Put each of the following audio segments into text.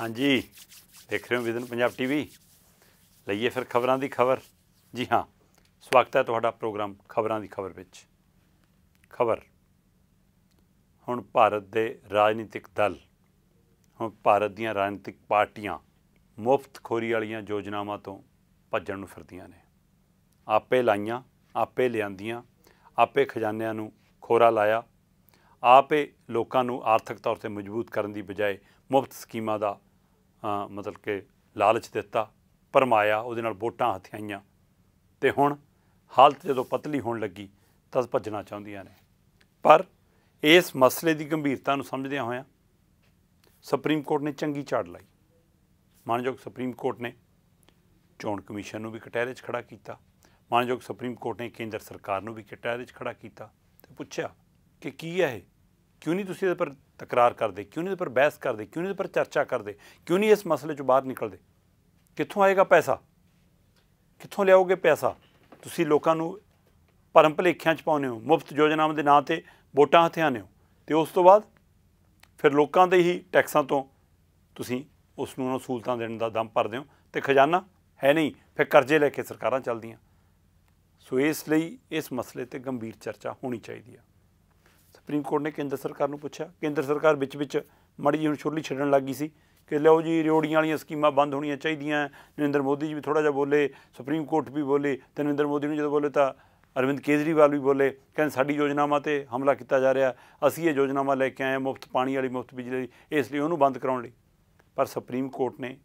ਹਾਂਜੀ ਦੇਖ ਰਹੇ ਹੋ ਵਿਦਨ ਪੰਜਾਬ ਟੀਵੀ ਲਈਏ ਫਿਰ ਖਬਰਾਂ ਦੀ ਖਬਰ ਜੀ ਹਾਂ ਸਵਾਗਤ ਹੈ ਤੁਹਾਡਾ ਪ੍ਰੋਗਰਾਮ ਖਬਰਾਂ ਦੀ ਖਬਰ ਵਿੱਚ ਖਬਰ ਹੁਣ ਭਾਰਤ ਦੇ ਰਾਜਨੀਤਿਕ ਦਲ ਹੁਣ ਭਾਰਤ ਦੀਆਂ ਰਾਜਨੀਤਿਕ ਪਾਰਟੀਆਂ ਮੁਫਤ ਖੋਰੀ ਵਾਲੀਆਂ ਯੋਜਨਾਵਾਂ ਤੋਂ ਭੱਜਣ ਨੂੰ ਫਿਰਦੀਆਂ ਨੇ ਆਪੇ ਲਾਈਆਂ ਆਪੇ ਲਿਆਂਦੀਆਂ ਆਪੇ ਖਜ਼ਾਨਿਆਂ ਨੂੰ ਖੋਰਾ ਲਾਇਆ ਆਪੇ ਲੋਕਾਂ ਨੂੰ ਆਰਥਿਕ ਤੌਰ ਤੇ ਮਜ਼ਬੂਤ ਕਰਨ ਦੀ ਬਜਾਏ ਮੁਫਤ ਸਕੀਮਾਂ ਦਾ ਮਤਲਬ ਕਿ ਲਾਲਚ ਦਿੱਤਾ ਪਰਮਾਇਆ ਉਹਦੇ ਨਾਲ ਵੋਟਾਂ ਹਥਿਆਈਆਂ ਤੇ ਹੁਣ ਹਾਲਤ ਜਦੋਂ ਪਤਲੀ ਹੋਣ ਲੱਗੀ ਤਦ ਭੱਜਣਾ ਚਾਹੁੰਦੀਆਂ ਨੇ ਪਰ ਇਸ ਮਸਲੇ ਦੀ ਗੰਭੀਰਤਾ ਨੂੰ ਸਮਝਦਿਆਂ ਹੋਇਆਂ ਸੁਪਰੀਮ ਕੋਰਟ ਨੇ ਚੰਗੀ ਝਾੜ ਲਾਈ ਮਾਨਯੋਗ ਸੁਪਰੀਮ ਕੋਰਟ ਨੇ ਚੋਣ ਕਮਿਸ਼ਨ ਨੂੰ ਵੀ ਕਟਹਿਰੇ 'ਚ ਖੜਾ ਕੀਤਾ ਮਾਨਯੋਗ ਸੁਪਰੀਮ ਕੋਰਟ ਨੇ ਕੇਂਦਰ ਸਰਕਾਰ ਨੂੰ ਵੀ ਕਟਹਿਰੇ 'ਚ ਖੜਾ ਕੀਤਾ ਤੇ ਪੁੱਛਿਆ ਕਿ ਕੀ ਹੈ ਇਹ ਕਿਉਂ ਨਹੀਂ ਤੁਸੀਂ ਇਹਦੇ ਪਰ ਤਕਰਾਰ ਕਰਦੇ ਕਿਉਂ ਨਹੀਂ ਇਸ ਪਰ ਬਹਿਸ ਕਰਦੇ ਕਿਉਂ ਨਹੀਂ ਇਸ ਪਰ ਚਰਚਾ ਕਰਦੇ ਕਿਉਂ ਨਹੀਂ ਇਸ ਮਸਲੇ ਚੋਂ ਬਾਹਰ ਨਿਕਲਦੇ ਕਿੱਥੋਂ ਆਏਗਾ ਪੈਸਾ ਕਿੱਥੋਂ ਲਿਆਓਗੇ ਪੈਸਾ ਤੁਸੀਂ ਲੋਕਾਂ ਨੂੰ ਭਰਮ ਭਲੇਖਿਆਂ 'ਚ ਪਾਉਨੇ ਹੋ ਮੁਫਤ ਯੋਜਨਾਵਾਂ ਦੇ ਨਾਂ ਤੇ ਵੋਟਾਂ ਹਥਿਆਉਂਦੇ ਹੋ ਤੇ ਉਸ ਤੋਂ ਬਾਅਦ ਫਿਰ ਲੋਕਾਂ ਦੇ ਹੀ ਟੈਕਸਾਂ ਤੋਂ ਤੁਸੀਂ ਉਸ ਨੂੰ ਉਹਨਾਂ ਸਹੂਲਤਾਂ ਦੇਣ ਦਾ ਦਮ ਭਰਦੇ ਹੋ ਤੇ ਖਜ਼ਾਨਾ ਹੈ ਨਹੀਂ ਫਿਰ ਕਰਜ਼ੇ ਲੈ ਕੇ ਸਰਕਾਰਾਂ ਚੱਲਦੀਆਂ ਸੋ ਇਸ ਲਈ ਇਸ ਮਸਲੇ ਤੇ ਗੰਭੀਰ ਚਰਚਾ ਹੋਣੀ ਚਾਹੀਦੀ ਹੈ ਸੁਪਰੀਮ ਕੋਰਟ ਨੇ ਕੇਂਦਰ ਸਰਕਾਰ ਨੂੰ ਪੁੱਛਿਆ ਕੇਂਦਰ ਸਰਕਾਰ ਵਿੱਚ ਵਿੱਚ ਮੜੀ ਹੁਣ ਛੁਰਲੀ ਛੱਡਣ ਲੱਗੀ ਸੀ ਕਿ ਲਓ ਜੀ ਰਿਓੜੀਆਂ ਵਾਲੀਆਂ ਸਕੀਮਾਂ ਬੰਦ ਹੋਣੀਆਂ ਚਾਹੀਦੀਆਂ ਨਰਿੰਦਰ ਮੋਦੀ ਜੀ ਵੀ ਥੋੜਾ ਜਿਹਾ ਬੋਲੇ ਸੁਪਰੀਮ ਕੋਰਟ ਵੀ ਬੋਲੇ ਤੇ ਨਰਿੰਦਰ ਮੋਦੀ ਨੂੰ ਜਦੋਂ ਬੋਲੇ ਤਾਂ ਅਰਵਿੰਦ ਕੇਜਰੀਵਾਲ ਵੀ ਬੋਲੇ ਕਹਿੰਦੇ ਸਾਡੀ ਯੋਜਨਾਵਾਂ ਤੇ ਹਮਲਾ ਕੀਤਾ ਜਾ ਰਿਹਾ ਅਸੀਂ ਇਹ ਯੋਜਨਾਵਾਂ ਲੈ ਕੇ ਆਏ ਮੁਫਤ ਪਾਣੀ ਵਾਲੀ ਮੁਫਤ ਬਿਜਲੀ ਇਸ ਲਈ ਉਹਨੂੰ ਬੰਦ ਕਰਾਉਣ ਲਈ ਪਰ ਸੁਪਰੀਮ ਕੋਰਟ ਨੇ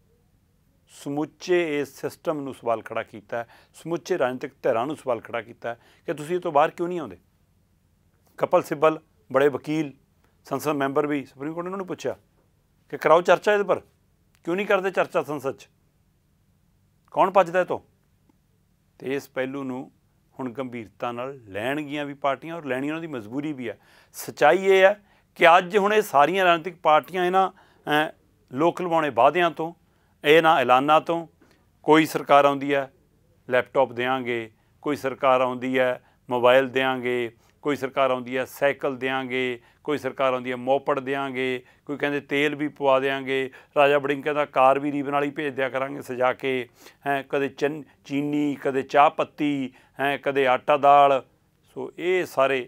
ਸਮੁੱਚੇ ਇਸ ਸਿਸਟਮ ਨੂੰ ਸਵਾਲ ਖੜਾ ਕੀਤਾ ਸਮੁੱਚੇ ਰਾਜਨੀਤਿਕ ਧਿਰਾਂ ਨੂੰ ਸਵਾਲ ਖੜਾ ਕੀਤਾ ਕਿ ਤੁਸੀਂ ਇਹ ਤੋਂ ਬਾਹਰ ਕਿਉਂ ਨਹੀਂ ਆਉਂਦੇ ਕਪਲ ਸਿੱਬਲ ਬੜੇ ਵਕੀਲ ਸੰਸਦ ਮੈਂਬਰ ਵੀ ਸੁਪਰੀਮ ਕੋਰਟ ਨੇ ਉਹਨਾਂ ਨੂੰ ਪੁੱਛਿਆ ਕਿ ਕਰਾਓ ਚਰਚਾ ਇਹਦੇ ਪਰ ਕਿਉਂ ਨਹੀਂ ਕਰਦੇ ਚਰਚਾ ਸੰਸਦ 'ਚ ਕੌਣ ਭੱਜਦਾ ਇਹ ਤੋਂ ਤੇ ਇਸ ਪਹਿਲੂ ਨੂੰ ਹੁਣ ਗੰਭੀਰਤਾ ਨਾਲ ਲੈਣਗੀਆਂ ਵੀ ਪਾਰਟੀਆਂ ਔਰ ਲੈਣੀ ਉਹਨਾਂ ਦੀ ਮਜਬੂਰੀ ਵੀ ਹੈ ਸਚਾਈ ਇਹ ਹੈ ਕਿ ਅੱਜ ਹੁਣ ਇਹ ਸਾਰੀਆਂ ਰਾਜਨੀਤਿਕ ਪਾਰਟੀਆਂ ਇਹਨਾਂ ਲੋਕ ਲਵਾਉਣੇ ਵਾਅਦਿਆਂ ਤੋਂ ਇਹ ਨਾ ਐਲਾਨਾਂ ਤੋਂ ਕੋਈ ਸਰਕਾਰ ਆਉਂਦੀ ਹੈ ਲੈਪਟਾਪ ਦੇਾਂਗੇ ਕੋਈ ਸਰਕਾਰ ਆਉਂਦੀ ਹੈ ਮੋਬਾਈਲ ਦੇਾਂਗੇ ਕੋਈ ਸਰਕਾਰ ਆਉਂਦੀ ਹੈ ਸਾਈਕਲ ਦੇਾਂਗੇ ਕੋਈ ਸਰਕਾਰ ਆਉਂਦੀ ਹੈ ਮੋਪੜ ਦੇਾਂਗੇ ਕੋਈ ਕਹਿੰਦੇ ਤੇਲ ਵੀ ਪਵਾ ਦੇਾਂਗੇ ਰਾਜਾ ਬੜਿੰਗ ਕਹਿੰਦਾ ਕਾਰ ਵੀ ਰੀਬਨ ਵਾਲੀ ਭੇਜ ਦਿਆ ਕਰਾਂਗੇ ਸਜਾ ਕੇ ਹੈ ਕਦੇ ਚੀਨੀ ਕਦੇ ਚਾਹ ਪੱਤੀ ਹੈ ਕਦੇ ਆਟਾ ਦਾਲ ਸੋ ਇਹ ਸਾਰੇ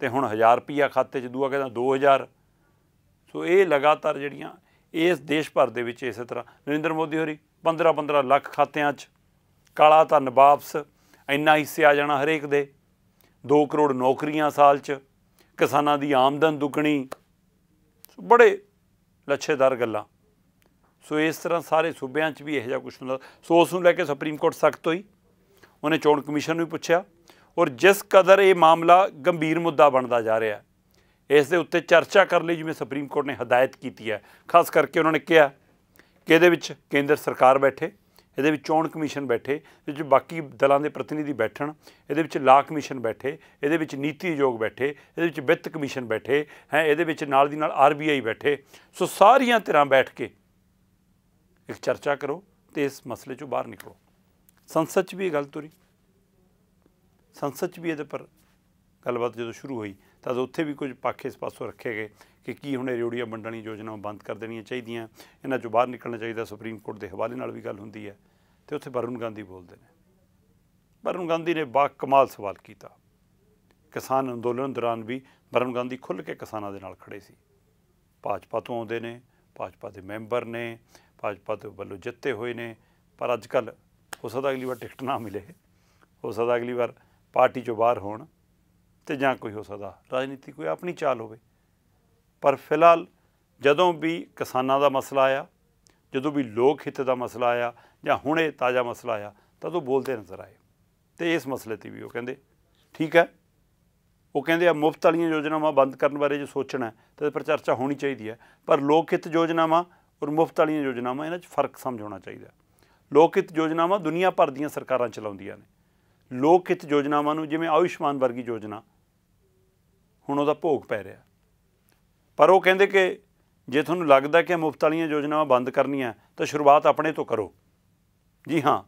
ਤੇ ਹੁਣ 1000 ਰੁਪਿਆ ਖਾਤੇ 'ਚ ਦੂਆ ਕਹਿੰਦਾ 2000 ਸੋ ਇਹ ਲਗਾਤਾਰ ਜਿਹੜੀਆਂ ਇਸ ਦੇਸ਼ ਭਰ ਦੇ ਵਿੱਚ ਇਸੇ ਤਰ੍ਹਾਂ ਨਰਿੰਦਰ ਮੋਦੀ ਹੋਰੀ 15 15 ਲੱਖ ਖਾਤਿਆਂ 'ਚ ਕਾਲਾ ਧਨ ਵਾਪਸ ਇੰਨਾ ਹਿੱਸੇ ਆ ਜਾਣਾ ਹਰੇਕ ਦੇ 2 ਕਰੋੜ ਨੌਕਰੀਆਂ ਸਾਲ 'ਚ ਕਿਸਾਨਾਂ ਦੀ ਆਮਦਨ ਦੁੱਗਣੀ ਬੜੇ ਲੱਛੇਦਾਰ ਗੱਲਾਂ ਸੋ ਇਸ ਤਰ੍ਹਾਂ ਸਾਰੇ ਸੂਬਿਆਂ 'ਚ ਵੀ ਇਹੋ ਜਿਹਾ ਕੁਝ ਹੁੰਦਾ ਸੋ ਉਸ ਨੂੰ ਲੈ ਕੇ ਸੁਪਰੀਮ ਕੋਰਟ ਸਖਤ ਹੋਈ ਉਹਨੇ ਚੋਣ ਕਮਿਸ਼ਨ ਨੂੰ ਵੀ ਪੁੱਛਿਆ ਔਰ ਜਿਸ ਕਦਰ ਇਹ ਮਾਮਲਾ ਗੰਭੀਰ ਮੁੱਦਾ ਬਣਦਾ ਜਾ ਰਿਹਾ ਇਸ ਦੇ ਉੱਤੇ ਚਰਚਾ ਕਰਨ ਲਈ ਜਿਵੇਂ ਸੁਪਰੀਮ ਕੋਰਟ ਨੇ ਹਦਾਇਤ ਕੀਤੀ ਹੈ ਖਾਸ ਕਰਕੇ ਉਹਨਾਂ ਨੇ ਕਿਹਾ ਕਿ ਇਹਦੇ ਵਿੱਚ ਕੇਂਦਰ ਸਰਕਾਰ ਬੈਠੇ ਇਹਦੇ ਵਿੱਚ ਚੋਣ ਕਮਿਸ਼ਨ ਬੈਠੇ ਇਹਦੇ ਵਿੱਚ ਬਾਕੀ ਦਲਾਂ ਦੇ ਪ੍ਰਤੀਨਿਧੀ ਬੈਠਣ ਇਹਦੇ ਵਿੱਚ ਲਾ ਕਮਿਸ਼ਨ ਬੈਠੇ ਇਹਦੇ ਵਿੱਚ ਨੀਤੀ ਆਯੋਗ ਬੈਠੇ ਇਹਦੇ ਵਿੱਚ ਵਿੱਤ ਕਮਿਸ਼ਨ ਬੈਠੇ ਹੈ ਇਹਦੇ ਵਿੱਚ ਨਾਲ ਦੀ ਨਾਲ ਆਰਬੀਆਈ ਬੈਠੇ ਸੋ ਸਾਰੀਆਂ ਤਰ੍ਹਾਂ ਬੈਠ ਕੇ ਇੱਕ ਚਰਚਾ ਕਰੋ ਤੇ ਇਸ ਮਸਲੇ ਚੋਂ ਬਾਹਰ ਨਿਕਲੋ ਸੰਸਦ 'ਚ ਵੀ ਇਹ ਗੱਲ ਤੁਰੀ ਸੰਸਦ 'ਚ ਵੀ ਇਹਦੇ ਪਰ ਗੱਲਬਾਤ ਜਦੋਂ ਸ਼ੁਰੂ ਹੋਈ ਤਾਂ ਉੱਥੇ ਵੀ ਕੁਝ ਪੱਖ ਇਸ ਪਾਸੋਂ ਰੱਖੇ ਗਏ ਕਿ ਕੀ ਹੁਣ ਇਹ ਵੰਡਣ ਵੰਡਣੀ ਯੋਜਨਾਵਾਂ ਬੰਦ ਕਰ ਦੇਣੀਆਂ ਚਾਹੀਦੀਆਂ ਇਹਨਾਂ ਚੋਂ ਬਾਹਰ ਨਿਕਲਣਾ ਚਾਹੀਦਾ ਸੁਪਰੀਮ ਕੋਰਟ ਦੇ ਹਵਾਲੇ ਨਾਲ ਵੀ ਗੱਲ ਹੁੰਦੀ ਹੈ ਤੇ ਉੱਥੇ ਵਰੁਣ ਗਾਂਧੀ ਬੋਲਦੇ ਨੇ ਵਰੁਣ ਗਾਂਧੀ ਨੇ ਬਾ ਕਮਾਲ ਸਵਾਲ ਕੀਤਾ ਕਿਸਾਨ ਅੰਦੋਲਨ ਦੌਰਾਨ ਵੀ ਵਰੁਣ ਗਾਂਧੀ ਖੁੱਲ ਕੇ ਕਿਸਾਨਾਂ ਦੇ ਨਾਲ ਖੜੇ ਸੀ ਭਾਜਪਾ ਤੋਂ ਆਉਂਦੇ ਨੇ ਭਾਜਪਾ ਦੇ ਮੈਂਬਰ ਨੇ ਭਾਜਪਾ ਤੋਂ ਵੱਲੋਂ ਜਿੱਤੇ ਹੋਏ ਨੇ ਪਰ ਅੱਜ ਕੱਲ ਹੋ ਸਕਦਾ ਅਗਲੀ ਵਾਰ ਟਿਕਟ ਨਾ ਮਿਲੇ ਹੋ ਸਕਦਾ ਅਗਲੀ ਵਾਰ ਪਾਰਟੀ ਚੋਂ ਬਾਹਰ ਹੋਣ ਤੇ ਜਾਂ ਕੋਈ ਹੋ ਸਕਦਾ ਰਾਜਨੀਤੀ ਕੋਈ ਆਪਣੀ ਚਾਲ ਹੋਵੇ ਪਰ ਫਿਲਹਾਲ ਜਦੋਂ ਵੀ ਕਿਸਾਨਾਂ ਦਾ ਮਸਲਾ ਆਇਆ ਜਦੋਂ ਵੀ ਲੋਕ ਹਿੱਤ ਦਾ ਮਸਲਾ ਆਇਆ ਜਾਂ ਹੁਣੇ ਤਾਜ਼ਾ ਮਸਲਾ ਆਇਆ ਤਾਂ ਉਹ ਬੋਲਦੇ ਨਜ਼ਰ ਆਏ ਤੇ ਇਸ ਮਸਲੇ ਤੇ ਵੀ ਉਹ ਕਹਿੰਦੇ ਠੀਕ ਹੈ ਉਹ ਕਹਿੰਦੇ ਆ ਮੁਫਤ ਵਾਲੀਆਂ ਯੋਜਨਾਵਾਂ ਬੰਦ ਕਰਨ ਬਾਰੇ ਜੇ ਸੋਚਣਾ ਤਾਂ ਇਸ ਪਰ ਚਰਚਾ ਹੋਣੀ ਚਾਹੀਦੀ ਹੈ ਪਰ ਲੋਕ ਹਿੱਤ ਯੋਜਨਾਵਾਂ ਔਰ ਮੁਫਤ ਵਾਲੀਆਂ ਯੋਜਨਾਵਾਂ ਇਹਨਾਂ 'ਚ ਫਰਕ ਸਮਝਾਉਣਾ ਚਾਹੀਦਾ ਲੋਕ ਹਿੱਤ ਯੋਜਨਾਵਾਂ ਦੁਨੀਆ ਭਰ ਦੀਆਂ ਸਰਕਾਰਾਂ ਚਲਾਉਂਦੀਆਂ ਨੇ ਲੋਕ ਹਿੱਤ ਯੋਜਨਾਵਾਂ ਨੂੰ ਜਿਵੇਂ ਆਯੁਸ਼ਮਾਨ ਵਰਗੀ ਯੋਜਨਾ ਹੁਣ ਉਹਦਾ ਭੋਗ ਪੈ ਰਿਹਾ ਪਰ ਉਹ ਕਹਿੰਦੇ ਕਿ ਜੇ ਤੁਹਾਨੂੰ ਲੱਗਦਾ ਕਿ ਮੁਫਤ ਵਾਲੀਆਂ ਯੋਜਨਾਵਾਂ ਬੰਦ ਕਰਨੀਆਂ ਤਾਂ ਸ਼ੁਰੂਆਤ ਆਪਣੇ ਤੋਂ ਕਰੋ ਜੀ ਹਾਂ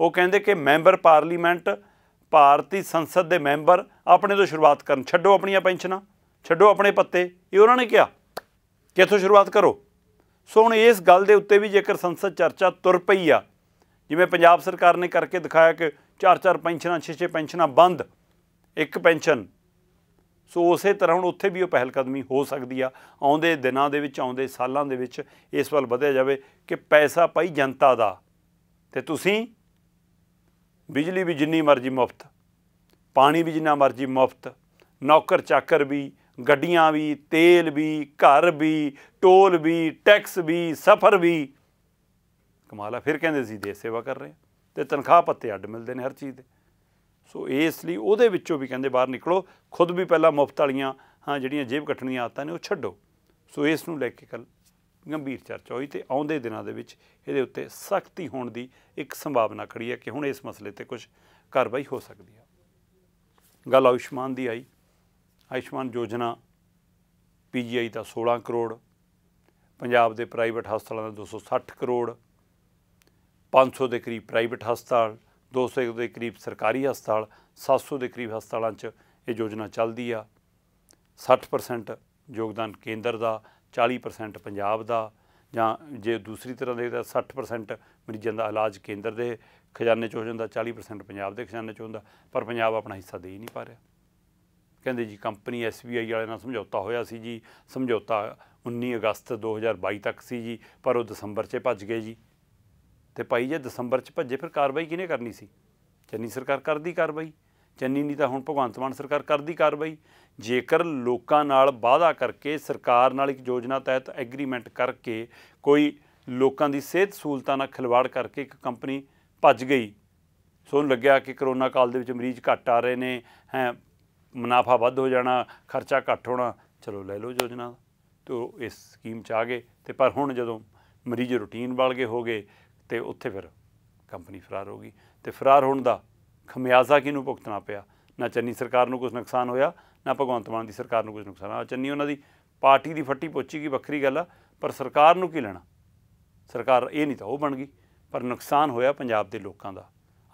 ਉਹ ਕਹਿੰਦੇ ਕਿ ਮੈਂਬਰ ਪਾਰਲੀਮੈਂਟ ਭਾਰਤੀ ਸੰਸਦ ਦੇ ਮੈਂਬਰ ਆਪਣੇ ਤੋਂ ਸ਼ੁਰੂਆਤ ਕਰਨ ਛੱਡੋ ਆਪਣੀਆਂ ਪੈਨਸ਼ਨਾਂ ਛੱਡੋ ਆਪਣੇ ਪੱਤੇ ਇਹ ਉਹਨਾਂ ਨੇ ਕਿਹਾ ਕਿੱਥੋਂ ਸ਼ੁਰੂਆਤ ਕਰੋ ਸੋ ਹੁਣ ਇਸ ਗੱਲ ਦੇ ਉੱਤੇ ਵੀ ਜੇਕਰ ਸੰਸਦ ਚਰਚਾ ਤੁਰ ਪਈ ਆ ਜਿਵੇਂ ਪੰਜਾਬ ਸਰਕਾਰ ਨੇ ਕਰਕੇ ਦਿਖਾਇਆ ਕਿ ਚਾਰ ਚਾਰ ਪੈਨਸ਼ਨਾਂ ਛੇ ਛੇ ਪੈਨਸ਼ਨਾਂ ਬੰਦ ਇੱਕ ਪੈਨਸ਼ਨ ਸੋ ਉਸੇ ਤਰ੍ਹਾਂ ਹੁਣ ਉੱਥੇ ਵੀ ਉਹ ਪਹਿਲ ਕਦਮੀ ਹੋ ਸਕਦੀ ਆ ਆਉਂਦੇ ਦਿਨਾਂ ਦੇ ਵਿੱਚ ਆਉਂਦੇ ਸਾਲਾਂ ਦੇ ਵਿੱਚ ਇਸ ਵੱਲ ਵਧਿਆ ਜਾਵੇ ਕਿ ਪੈਸਾ ਪਾਈ ਜਨਤਾ ਦਾ ਤੇ ਤੁਸੀਂ ਬਿਜਲੀ ਵੀ ਜਿੰਨੀ ਮਰਜ਼ੀ ਮੁਫਤ ਪਾਣੀ ਵੀ ਜਿੰਨਾ ਮਰਜ਼ੀ ਮੁਫਤ ਨੌਕਰ ਚਾਕਰ ਵੀ ਗੱਡੀਆਂ ਵੀ ਤੇਲ ਵੀ ਘਰ ਵੀ ਟੋਲ ਵੀ ਟੈਕਸ ਵੀ ਸਫ਼ਰ ਵੀ ਕਮਾਲਾ ਫਿਰ ਕਹਿੰਦੇ ਸੀ ਦੇ ਸੇਵਾ ਕਰ ਰਹੇ ਤੇ ਤਨਖਾਹ ਪੱਤੇ ਅੱਡ ਮਿਲਦੇ ਨੇ ਹਰ ਚੀਜ਼ ਦੇ ਸੋ ਇਸ ਲਈ ਉਹਦੇ ਵਿੱਚੋਂ ਵੀ ਕਹਿੰਦੇ ਬਾਹਰ ਨਿਕਲੋ ਖੁਦ ਵੀ ਪਹਿਲਾਂ ਮੁਫਤ ਵਾਲੀਆਂ ਹਾਂ ਜਿਹੜੀਆਂ ਜੇਬ ਕੱਟਣ ਦੀਆਂ ਆਦਤਾਂ ਨੇ ਉਹ ਛੱਡੋ ਸੋ ਇਸ ਨੂੰ ਲੈ ਕੇ ਕੱਲ ਗੰਭੀਰ ਚਰਚਾ ਹੋਈ ਤੇ ਆਉਂਦੇ ਦਿਨਾਂ ਦੇ ਵਿੱਚ ਇਹਦੇ ਉੱਤੇ ਸਖਤੀ ਹੋਣ ਦੀ ਇੱਕ ਸੰਭਾਵਨਾ ਖੜੀ ਹੈ ਕਿ ਹੁਣ ਇਸ ਮਸਲੇ ਤੇ ਕੁਝ ਕਾਰਵਾਈ ਹੋ ਸਕਦੀ ਹੈ ਗੱਲ ਆਯੁਸ਼ਮਾਨ ਦੀ ਆਈ ਆਯੁਸ਼ਮਾਨ ਯੋਜਨਾ ਪੀਜੀਆਈ ਦਾ 16 ਕਰੋੜ ਪੰਜਾਬ ਦੇ ਪ੍ਰਾਈਵੇਟ ਹਸਪਤਾਲਾਂ ਦਾ 260 ਕਰੋੜ 500 ਦੇ ਕਰੀਬ ਪ੍ਰਾਈਵੇਟ ਹਸਪਤਾਲ 200 ਦੇ ਕਰੀਬ ਸਰਕਾਰੀ ਹਸਪਤਾਲ 700 ਦੇ ਕਰੀਬ ਹਸਪਤਾਲਾਂ 'ਚ ਇਹ ਯੋਜਨਾ ਚੱਲਦੀ ਆ 60% ਯੋਗਦਾਨ ਕੇਂਦਰ ਦਾ 40% ਪੰਜਾਬ ਦਾ ਜਾਂ ਜੇ ਦੂਸਰੀ ਤਰ੍ਹਾਂ ਦੇ ਤਾਂ 60% ਮਰੀਜ਼ਾਂ ਦਾ ਇਲਾਜ ਕੇਂਦਰ ਦੇ ਖਜ਼ਾਨੇ 'ਚ ਹੋ ਜਾਂਦਾ 40% ਪੰਜਾਬ ਦੇ ਖਜ਼ਾਨੇ 'ਚ ਹੁੰਦਾ ਪਰ ਪੰਜਾਬ ਆਪਣਾ ਹਿੱਸਾ ਦੇ ਹੀ ਨਹੀਂ ਪਾ ਰਿਹਾ ਕਹਿੰਦੇ ਜੀ ਕੰਪਨੀ ਐਸਬੀਆਈ ਵਾਲੇ ਨਾਲ ਸਮਝੌਤਾ ਹੋਇਆ ਸੀ ਜੀ ਸਮਝੌਤਾ 19 ਅਗਸਤ 2022 ਤੱਕ ਸੀ ਜੀ ਪਰ ਉਹ ਦਸੰਬਰ 'ਚ ਭੱਜ ਗਏ ਜੀ ਤੇ ਭਾਈ ਜੇ ਦਸੰਬਰ 'ਚ ਭੱਜੇ ਫਿਰ ਕਾਰਵਾਈ ਕਿਨੇ ਕਰਨੀ ਸੀ ਚੰਨੀ ਸਰਕਾਰ ਕਰਦੀ ਕਾਰਵਾਈ ਚੰਨੀ ਨਹੀਂ ਤਾਂ ਹੁਣ ਭਗਵੰਤ ਮਾਨ ਸਰਕਾਰ ਕਰਦੀ ਕਾਰਵਾਈ ਜੇਕਰ ਲੋਕਾਂ ਨਾਲ ਵਾਅਦਾ ਕਰਕੇ ਸਰਕਾਰ ਨਾਲ ਇੱਕ ਯੋਜਨਾ ਤਹਿਤ ਐਗਰੀਮੈਂਟ ਕਰਕੇ ਕੋਈ ਲੋਕਾਂ ਦੀ ਸਿਹਤ ਸਹੂਲਤਾਂ ਨਾਲ ਖਿਲਵਾੜ ਕਰਕੇ ਇੱਕ ਕੰਪਨੀ ਭੱਜ ਗਈ ਸੋਨ ਲੱਗਿਆ ਕਿ ਕਰੋਨਾ ਕਾਲ ਦੇ ਵਿੱਚ ਮਰੀਜ਼ ਘੱਟ ਆ ਰਹੇ ਨੇ ਹੈ ਮੁਨਾਫਾ ਵੱਧ ਹੋ ਜਾਣਾ ਖਰਚਾ ਘੱਟ ਹੋਣਾ ਚਲੋ ਲੈ ਲਓ ਯੋਜਨਾ ਤੋਂ ਇਸ ਸਕੀਮ ਚ ਆ ਗਏ ਤੇ ਪਰ ਹੁਣ ਜਦੋਂ ਮਰੀਜ਼ ਰੂਟੀਨ ਵਾਲਗੇ ਹੋ ਗਏ ਤੇ ਉੱਥੇ ਫਿਰ ਕੰਪਨੀ ਫਰਾਰ ਹੋ ਗਈ ਤੇ ਫਰਾਰ ਹੋਣ ਦਾ ਖਮਿਆਜ਼ਾ ਕਿਹਨੂੰ ਭੁਗਤਣਾ ਪਿਆ ਨਾ ਚੰਨੀ ਸਰਕਾਰ ਨੂੰ ਕੁਝ ਨੁਕਸਾਨ ਹੋਇਆ ਨਾ ਭਗਵੰਤ ਮਾਨ ਦੀ ਸਰਕਾਰ ਨੂੰ ਕੁਝ ਨੁਕਸਾਨ ਆ ਚੰਨੀ ਉਹਨਾਂ ਦੀ ਪਾਰਟੀ ਦੀ ਫੱਟੀ ਪੋਚੀ ਕੀ ਵੱਖਰੀ ਗੱਲ ਆ ਪਰ ਸਰਕਾਰ ਨੂੰ ਕੀ ਲੈਣਾ ਸਰਕਾਰ ਇਹ ਨਹੀਂ ਤਾਂ ਉਹ ਬਣ ਗਈ ਪਰ ਨੁਕਸਾਨ ਹੋਇਆ ਪੰਜਾਬ ਦੇ ਲੋਕਾਂ ਦਾ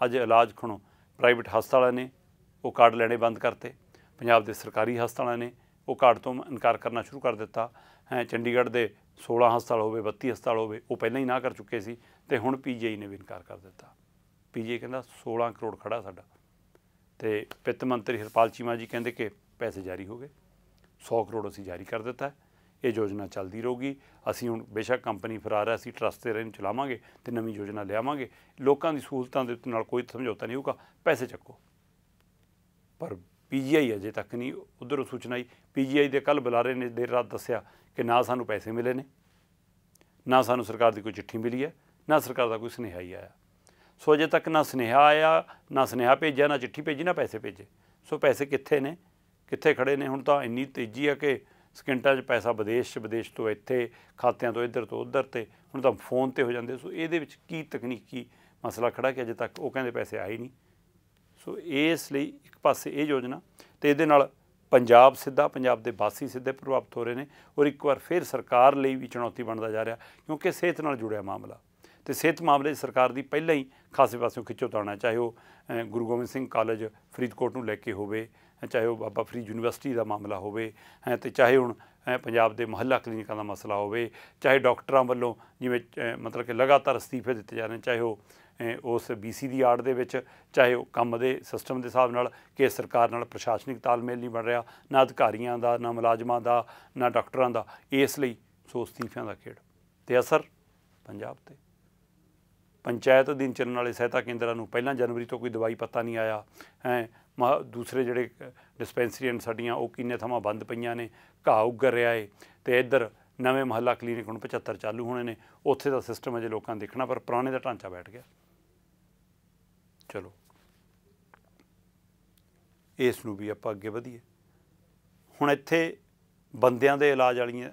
ਅੱਜ ਇਲਾਜ ਖਣੋ ਪ੍ਰਾਈਵੇਟ ਹਸਪਤਾਲਾਂ ਨੇ ਉਹ ਕਾਰਡ ਲੈਣੇ ਬੰਦ ਕਰਤੇ ਪੰਜਾਬ ਦੇ ਸਰਕਾਰੀ ਹਸਪਤਾਲਾਂ ਨੇ ਉਹ ਕਾਰਡ ਤੋਂ ਇਨਕਾਰ ਕਰਨਾ ਸ਼ੁਰੂ ਕਰ ਦਿੱਤਾ ਹੈ ਚੰਡੀਗੜ੍ਹ ਦੇ 16 ਹਸਪਤਾਲ ਹੋਵੇ 32 ਹਸਪਤਾਲ ਹੋਵੇ ਉਹ ਪਹਿਲਾਂ ਹੀ ਨਾ ਕਰ ਚੁੱਕੇ ਸੀ ਤੇ ਹੁਣ ਪੀਜੀਆਈ ਨੇ ਵੀ ਇਨਕਾਰ ਕਰ ਦਿੱਤਾ ਪੀਜੀਆਈ ਕਹਿੰਦਾ 16 ਕਰੋੜ ਖੜਾ ਸਾਡਾ ਤੇ ਪਿੱਤ ਮੰਤਰੀ ਹਰਪਾਲ ਚੀਮਾ ਜੀ ਕਹਿੰਦੇ ਕਿ ਪੈਸੇ ਜਾਰੀ ਹੋ ਗਏ 100 ਕਰੋੜ ਅਸੀਂ ਜਾਰੀ ਕਰ ਦਿੱਤਾ ਇਹ ਯੋਜਨਾ ਚੱਲਦੀ ਰਹੂਗੀ ਅਸੀਂ ਹੁਣ ਬੇਸ਼ੱਕ ਕੰਪਨੀ ਫਰਾਰ ਹੈ ਅਸੀਂ ਟਰਸਟ ਤੇ ਰਹਿਣ ਚਲਾਵਾਂਗੇ ਤੇ ਨਵੀਂ ਯੋਜਨਾ ਲਿਆਵਾਂਗੇ ਲੋਕਾਂ ਦੀ ਸਹੂਲਤਾਂ ਦੇ ਨਾਲ ਕੋਈ ਸਮਝੌਤਾ ਨਹੀਂ ਹੋਊਗਾ ਪੈਸੇ ਚੱਕੋ ਪਰ ਪੀਜੀਆਈ ਅਜੇ ਤੱਕ ਨਹੀਂ ਉਧਰੋਂ ਸੂਚਨਾ ਆਈ ਪੀਜੀਆਈ ਦੇ ਕੱਲ ਬੁਲਾਰੇ ਨੇ ਦੇਰ ਰਾਤ ਦੱਸਿਆ ਕਿ ਨਾ ਸਾਨੂੰ ਪੈਸੇ ਮਿਲੇ ਨੇ ਨਾ ਸਾਨੂੰ ਸਰਕਾਰ ਦੀ ਕੋਈ ਚਿੱਠੀ ਮਿਲੀ ਹੈ ਨਾ ਸਰਕਾਰ ਦਾ ਕੋਈ ਸੁਨੇਹਾ ਹੀ ਆਇਆ ਸੋ ਅਜੇ ਤੱਕ ਨਾ ਸੁਨੇਹਾ ਆਇਆ ਨਾ ਸੁਨੇਹਾ ਭੇਜਿਆ ਨਾ ਚਿੱਠੀ ਭੇਜੀ ਨਾ ਪੈਸੇ ਭੇਜੇ ਸੋ ਪੈਸੇ ਕਿੱਥੇ ਨੇ ਕਿੱਥੇ ਖੜੇ ਨੇ ਹੁਣ ਤਾਂ ਇੰਨੀ ਤੇਜ਼ੀ ਆ ਕਿ ਸਕਿੰਟਾਂ 'ਚ ਪੈਸਾ ਵਿਦੇਸ਼ 'ਚ ਵਿਦੇਸ਼ ਤੋਂ ਇੱਥੇ ਖਾਤਿਆਂ ਤੋਂ ਇੱਧਰ ਤੋਂ ਉੱਧਰ ਤੇ ਹੁਣ ਤਾਂ ਫੋਨ ਤੇ ਹੋ ਜਾਂਦੇ ਸੋ ਇਹਦੇ ਵਿੱਚ ਕੀ ਤਕਨੀਕੀ ਮਸਲਾ ਖੜਾ ਕਿ ਅਜੇ ਤੱਕ ਉਹ ਕਹਿੰਦੇ ਪੈਸੇ ਆਏ ਨਹੀਂ ਸੋ ਇਸ ਲਈ ਇੱਕ ਪਾਸੇ ਇਹ ਯੋਜਨਾ ਤੇ ਇਹਦੇ ਨਾਲ ਪੰਜਾਬ ਸਿੱਧਾ ਪੰਜਾਬ ਦੇ ਵਾਸੀ ਸਿੱਧੇ ਪ੍ਰਭਾਵਿਤ ਹੋ ਰਹੇ ਨੇ ਔਰ ਇੱਕ ਵਾਰ ਫਿਰ ਸਰਕਾਰ ਲਈ ਵੀ ਚੁਣੌਤੀ ਬਣਦਾ ਜਾ ਰਿਹਾ ਕਿਉਂਕਿ ਸਿਹਤ ਨਾਲ ਜੁੜਿਆ ਮਾਮਲਾ ਤੇ ਸਿਹਤ ਮਾਮਲੇ ਸਰਕਾਰ ਦੀ ਪਹਿਲਾਂ ਹੀ ਖਾਸੇ ਪਾਸਿਓਂ ਖਿੱਚੋਤਾਣਾ ਚਾਹੇ ਉਹ ਗੁਰੂ ਗੋਬਿੰਦ ਸਿੰਘ ਕਾਲਜ ਫਰੀਦਕੋਟ ਨੂੰ ਲੈ ਕੇ ਹੋਵੇ ਚਾਹੇ ਉਹ ਬਾਬਾ ਫਰੀਦ ਯੂਨੀਵਰਸਿਟੀ ਦਾ ਮਾਮਲਾ ਹੋਵੇ ਤੇ ਚਾਹੇ ਹੁਣ ਪੰਜਾਬ ਦੇ ਮਹੱਲਾ ਕਲੀਨਿਕਾਂ ਦਾ ਮਸਲਾ ਹੋਵੇ ਚਾਹੇ ਡਾਕਟਰਾਂ ਵੱਲੋਂ ਜਿਵੇਂ ਮਤਲਬ ਕਿ ਲਗਾਤਾਰ ਅਸਤੀਫੇ ਦਿੱਤੇ ਜਾ ਰਹੇ ਚਾਹੇ ਉਹ ਉਸ ਬੀਸੀ ਦੀ ਆੜ ਦੇ ਵਿੱਚ ਚਾਹੇ ਉਹ ਕੰਮ ਦੇ ਸਿਸਟਮ ਦੇ ਹਿਸਾਬ ਨਾਲ ਕਿ ਸਰਕਾਰ ਨਾਲ ਪ੍ਰਸ਼ਾਸਨਿਕ ਤਾਲਮੇਲ ਨਹੀਂ ਬਣ ਰਿਹਾ ਨਾ ਅਧਿਕਾਰੀਆਂ ਦਾ ਨਾ ਮੁਲਾਜ਼ਮਾਂ ਦਾ ਨਾ ਡਾਕਟਰਾਂ ਦਾ ਇਸ ਲਈ ਸੋ ਦਾ ਖੇਡ ਤੇ ਅਸਰ ਪੰਜਾਬ ਤੇ ਪੰਚਾਇਤ ਦਿਨ ਚੱਲਣ ਵਾਲੇ ਸਹਾਇਤਾ ਕੇਂਦਰਾਂ ਨੂੰ ਪਹਿਲਾਂ ਜਨਵਰੀ ਤੋਂ ਕੋਈ ਦਵਾਈ ਪੱਤਾ ਨਹੀਂ ਆਇਆ ਹੈ ਦੂਸਰੇ ਜਿਹੜੇ ਡਿਸਪੈਂਸਰੀਆਂ ਸਾਡੀਆਂ ਉਹ ਕਿੰਨੇ ਥਾਵਾਂ ਬੰਦ ਪਈਆਂ ਨੇ ਘਾਹ ਉੱਗ ਰਿਹਾ ਏ ਤੇ ਇੱਧਰ ਨਵੇਂ ਮਹੱਲਾ ਕਲੀਨਿਕ ਹੁਣ 75 ਚਾਲੂ ਹੋਣੇ ਨੇ ਉੱਥੇ ਦਾ ਸਿਸਟਮ ਅਜੇ ਲੋਕਾਂ ਦੇਖਣਾ ਪਰ ਪੁਰਾਣੇ ਦਾ ਢਾਂਚਾ ਬੈਠ ਗਿਆ ਚਲੋ ਇਸ ਨੂੰ ਵੀ ਆਪਾਂ ਅੱਗੇ ਵਧੀਏ ਹੁਣ ਇੱਥੇ ਬੰਦਿਆਂ ਦੇ ਇਲਾਜ ਵਾਲੀਆਂ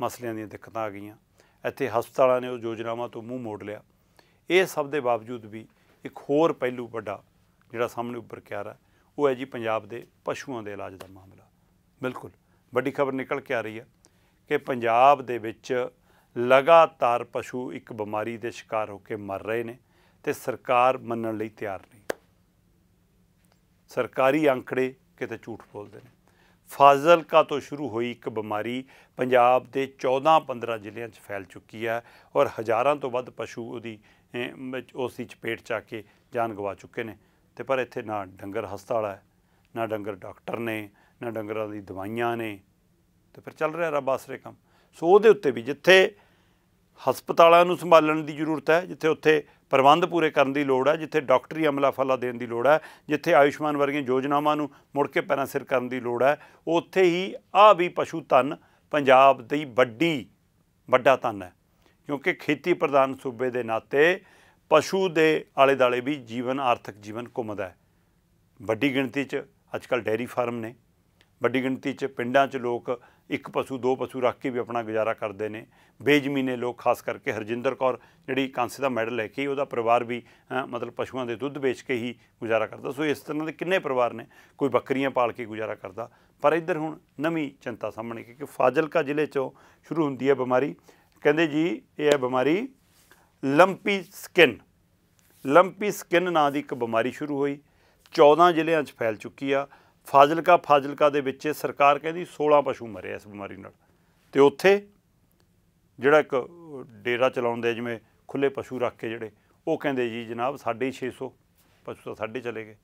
ਮਸਲਿਆਂ ਦੀਆਂ ਦਿੱਕਤਾਂ ਆ ਗਈਆਂ ਇੱਥੇ ਹਸਪਤਾਲਾਂ ਨੇ ਉਹ ਯੋਜਨਾਵਾਂ ਤੋਂ ਮੂੰਹ ਮੋੜ ਲਿਆ ਇਹ ਸਭ ਦੇ ਬਾਵਜੂਦ ਵੀ ਇੱਕ ਹੋਰ ਪਹਿਲੂ ਵੱਡਾ ਜਿਹੜਾ ਸਾਹਮਣੇ ਉੱਪਰ ਕਿਆ ਰਿਹਾ ਉਹ ਹੈ ਜੀ ਪੰਜਾਬ ਦੇ ਪਸ਼ੂਆਂ ਦੇ ਇਲਾਜ ਦਾ ਮਾਮਲਾ ਬਿਲਕੁਲ ਵੱਡੀ ਖਬਰ ਨਿਕਲ ਕੇ ਆ ਰਹੀ ਹੈ ਕਿ ਪੰਜਾਬ ਦੇ ਵਿੱਚ ਲਗਾਤਾਰ ਪਸ਼ੂ ਇੱਕ ਬਿਮਾਰੀ ਦੇ ਸ਼ਿਕਾਰ ਹੋ ਕੇ ਮਰ ਰਹੇ ਨੇ ਤੇ ਸਰਕਾਰ ਮੰਨਣ ਲਈ ਤਿਆਰ ਨਹੀਂ ਸਰਕਾਰੀ ਅੰਕੜੇ ਕਿਤੇ ਝੂਠ ਬੋਲਦੇ ਨੇ ਫਾਜ਼ਲਕਾ ਤੋਂ ਸ਼ੁਰੂ ਹੋਈ ਇੱਕ ਬਿਮਾਰੀ ਪੰਜਾਬ ਦੇ 14-15 ਜ਼ਿਲ੍ਹਿਆਂ 'ਚ ਫੈਲ ਚੁੱਕੀ ਹੈ ਔਰ ਹਜ਼ਾਰਾਂ ਤੋਂ ਵੱਧ ਪਸ਼ੂ ਉਹਦੀ ਉਸ ਦੀ ਚਪੇਟ ਚਾ ਕੇ ਜਾਨ ਗਵਾ ਚੁੱਕੇ ਨੇ ਤੇ ਪਰ ਇੱਥੇ ਨਾ ਡੰਗਰ ਹਸਪਤਾਲ ਹੈ ਨਾ ਡੰਗਰ ਡਾਕਟਰ ਨੇ ਨਾ ਡੰਗਰਾਂ ਦੀ ਦਵਾਈਆਂ ਨੇ ਤੇ ਫਿਰ ਚੱਲ ਰਿਹਾ ਰੱਬ ਆਸਰੇ ਕੰਮ ਸੋ ਉਹਦੇ ਉੱਤੇ ਵੀ ਜਿੱਥੇ ਹਸਪਤਾਲਾਂ ਨੂੰ ਸੰਭਾਲਣ ਦੀ ਜ਼ਰੂਰਤ ਹੈ ਜਿੱਥੇ ਉੱਥੇ ਪ੍ਰਬੰਧ ਪੂਰੇ ਕਰਨ ਦੀ ਲੋੜ ਹੈ ਜਿੱਥੇ ਡਾਕਟਰੀ ਅਮਲਾ ਫਲਾ ਦੇਣ ਦੀ ਲੋੜ ਹੈ ਜਿੱਥੇ ਆਯੁਸ਼ਮਾਨ ਵਰਗੀਆਂ ਯੋਜਨਾਵਾਂ ਨੂੰ ਮੁੜ ਕੇ ਪੈਰਾਂ ਸਿਰ ਕਰਨ ਦੀ ਲੋੜ ਹੈ ਉੱਥੇ ਹੀ ਆ ਵੀ ਪਸ਼ੂ ਧਨ ਪੰਜਾਬ ਦੀ ਵੱਡੀ ਵੱਡਾ ਧਨ ਹੈ ਕਿਉਂਕਿ ਖੇਤੀ ਪ੍ਰਧਾਨ ਸੂਬੇ ਦੇ ਨਾਤੇ ਪਸ਼ੂ ਦੇ ਆਲੇ ਦਾਲੇ ਵੀ ਜੀਵਨ ਆਰਥਿਕ ਜੀਵਨ ਘੁੰਮਦਾ ਹੈ ਵੱਡੀ ਗਿਣਤੀ 'ਚ ਅੱਜਕੱਲ ਡੈਰੀ ਫਾਰਮ ਨੇ ਵੱਡੀ ਗਿਣਤੀ 'ਚ ਪਿੰਡਾਂ 'ਚ ਲੋਕ ਇੱਕ ਪਸ਼ੂ ਦੋ ਪਸ਼ੂ ਰੱਖ ਕੇ ਵੀ ਆਪਣਾ ਗੁਜ਼ਾਰਾ ਕਰਦੇ ਨੇ ਬੇਜ਼ਮੀਨੇ ਲੋਕ ਖਾਸ ਕਰਕੇ ਹਰਜਿੰਦਰ ਕੌਰ ਜਿਹੜੀ ਕਾਂਸੇ ਦਾ ਮੈਡਲ ਲੈ ਕੇ ਉਹਦਾ ਪਰਿਵਾਰ ਵੀ ਮਤਲਬ ਪਸ਼ੂਆਂ ਦੇ ਦੁੱਧ ਵੇਚ ਕੇ ਹੀ ਗੁਜ਼ਾਰਾ ਕਰਦਾ ਸੋ ਇਸ ਤਰ੍ਹਾਂ ਦੇ ਕਿੰਨੇ ਪਰਿਵਾਰ ਨੇ ਕੋਈ ਬੱਕਰੀਆਂ ਪਾਲ ਕੇ ਗੁਜ਼ਾਰਾ ਕਰਦਾ ਪਰ ਇੱਧਰ ਹੁਣ ਨਵੀਂ ਚਿੰਤਾ ਸਾਹਮਣੇ ਕਿ ਫਾਜ਼ਿਲਕਾ ਜ਼ਿਲ੍ਹੇ 'ਚੋਂ ਸ਼ੁਰੂ ਹੁੰਦੀ ਹੈ ਬਿਮਾਰੀ ਕਹਿੰਦੇ ਜੀ ਇਹ ਹੈ ਬਿਮਾਰੀ ਲੰਪੀ ਸਕਿਨ ਲੰਪੀ ਸਕਿਨ ਨਾਂ ਦੀ ਇੱਕ ਬਿਮਾਰੀ ਸ਼ੁਰੂ ਹੋਈ 14 ਜ਼ਿਲ੍ਹਿਆਂ 'ਚ ਫੈਲ ਚੁੱਕੀ ਆ ਫਾਜ਼ਿਲਕਾ ਫਾਜ਼ਿਲਕਾ ਦੇ ਵਿੱਚ ਸਰਕਾਰ ਕਹਿੰਦੀ 16 ਪਸ਼ੂ ਮਰੇ ਇਸ ਬਿਮਾਰੀ ਨਾਲ ਤੇ ਉੱਥੇ ਜਿਹੜਾ ਇੱਕ ਡੇਰਾ ਚਲਾਉਂਦੇ ਜਿਵੇਂ ਖੁੱਲੇ ਪਸ਼ੂ ਰੱਖ ਕੇ ਜਿਹੜੇ ਉਹ ਕਹਿੰਦੇ ਜੀ ਜਨਾਬ 650 ਪਸ਼ੂ ਤਾਂ ਸਾਡੇ ਚਲੇ ਗਏ